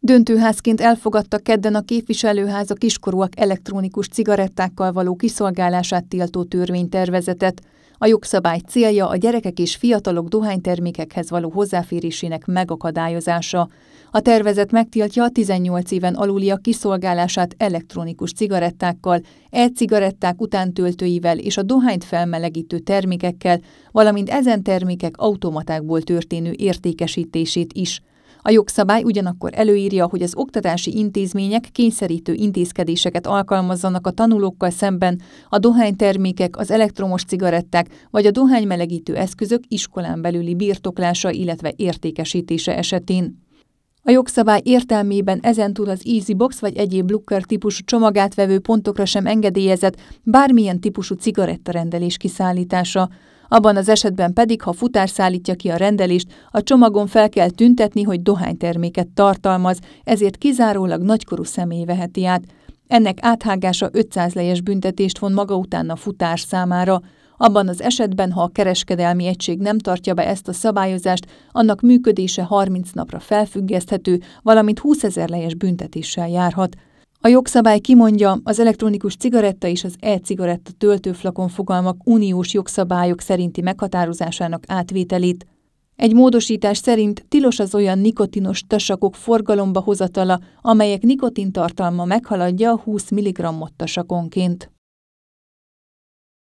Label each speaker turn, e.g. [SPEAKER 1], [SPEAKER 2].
[SPEAKER 1] Döntőházként elfogadta kedden a képviselőház a kiskorúak elektronikus cigarettákkal való kiszolgálását tiltó törvénytervezetet. A jogszabály célja a gyerekek és fiatalok dohánytermékekhez való hozzáférésének megakadályozása. A tervezet megtiltja a 18 éven aluliak kiszolgálását elektronikus cigarettákkal, e-cigaretták utántöltőivel és a dohányt felmelegítő termékekkel, valamint ezen termékek automatákból történő értékesítését is – a jogszabály ugyanakkor előírja, hogy az oktatási intézmények kényszerítő intézkedéseket alkalmazzanak a tanulókkal szemben a dohánytermékek, az elektromos cigaretták vagy a dohánymelegítő eszközök iskolán belüli birtoklása, illetve értékesítése esetén. A jogszabály értelmében ezentúl az Easybox vagy egyéb blukker típusú csomagát vevő pontokra sem engedélyezett bármilyen típusú rendelés kiszállítása. Abban az esetben pedig, ha futár szállítja ki a rendelést, a csomagon fel kell tüntetni, hogy dohányterméket tartalmaz, ezért kizárólag nagykorú személy veheti át. Ennek áthágása 500 lejes büntetést von maga után a futár számára – abban az esetben, ha a kereskedelmi egység nem tartja be ezt a szabályozást, annak működése 30 napra felfüggeszthető, valamint 20 ezer lejes büntetéssel járhat. A jogszabály kimondja, az elektronikus cigaretta és az e-cigaretta töltőflakon fogalmak uniós jogszabályok szerinti meghatározásának átvételét. Egy módosítás szerint tilos az olyan nikotinos tasakok forgalomba hozatala, amelyek nikotintartalma meghaladja 20 mg tasakonként.